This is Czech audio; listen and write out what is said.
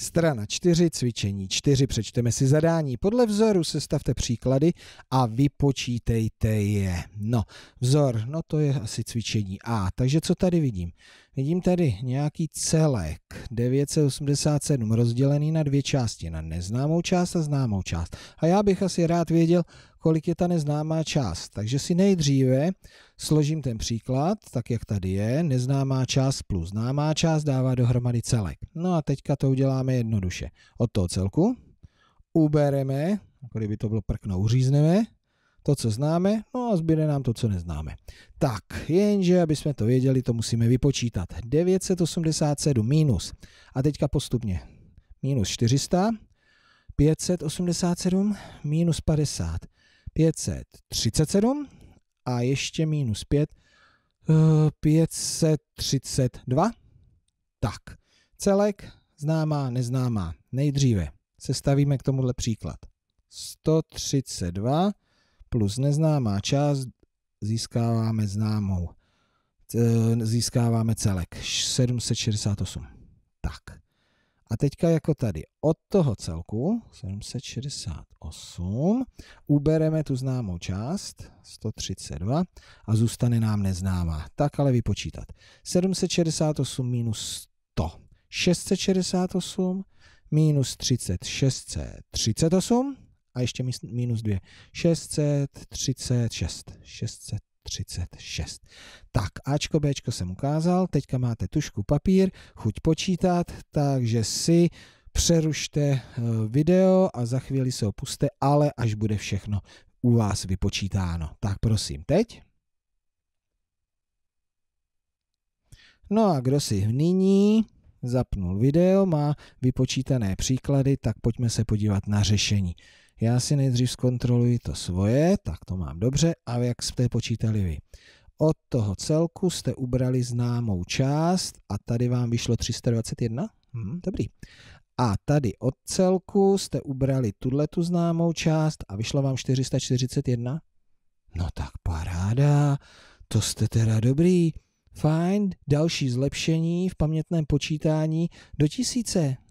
Strana 4, cvičení 4, přečteme si zadání. Podle vzoru sestavte příklady a vypočítejte je. No, vzor, no to je asi cvičení A. Takže co tady vidím? Vidím tady nějaký celek 987 rozdělený na dvě části, na neznámou část a známou část. A já bych asi rád věděl, kolik je ta neznámá část. Takže si nejdříve složím ten příklad, tak jak tady je, neznámá část plus známá část dává dohromady celek. No a teďka to uděláme jednoduše. Od toho celku ubereme, jako kdyby to bylo prkno, uřízneme, to, co známe, no a zbyde nám to, co neznáme. Tak, jenže, aby jsme to věděli, to musíme vypočítat. 987 minus, a teďka postupně, minus 400, 587 minus 50, 537 a ještě minus 5, 532. Eh, tak, celek známá, neznámá. Nejdříve sestavíme k tomuhle příklad. 132 plus neznámá část získáváme známou, e, získáváme celek 768. Tak. A teďka jako tady od toho celku 768 ubereme tu známou část 132 a zůstane nám neznámá. Tak ale vypočítat. 768 minus 100. 668 minus 36 38 a ještě minus 2. 636. 636. Tak, Ačko, Bčko jsem ukázal, teďka máte tušku, papír, chuť počítat, takže si přerušte eh, video a za chvíli se opuste, ale až bude všechno u vás vypočítáno. Tak prosím, teď. No a kdo si nyní zapnul video, má vypočítané příklady, tak pojďme se podívat na řešení. Já si nejdřív zkontroluji to svoje, tak to mám dobře, a jak jste počítali vy. Od toho celku jste ubrali známou část a tady vám vyšlo 321? Hm, dobrý. A tady od celku jste ubrali tuhle tu známou část a vyšlo vám 441? No tak paráda, to jste teda dobrý. Fajn, další zlepšení v pamětném počítání do tisíce.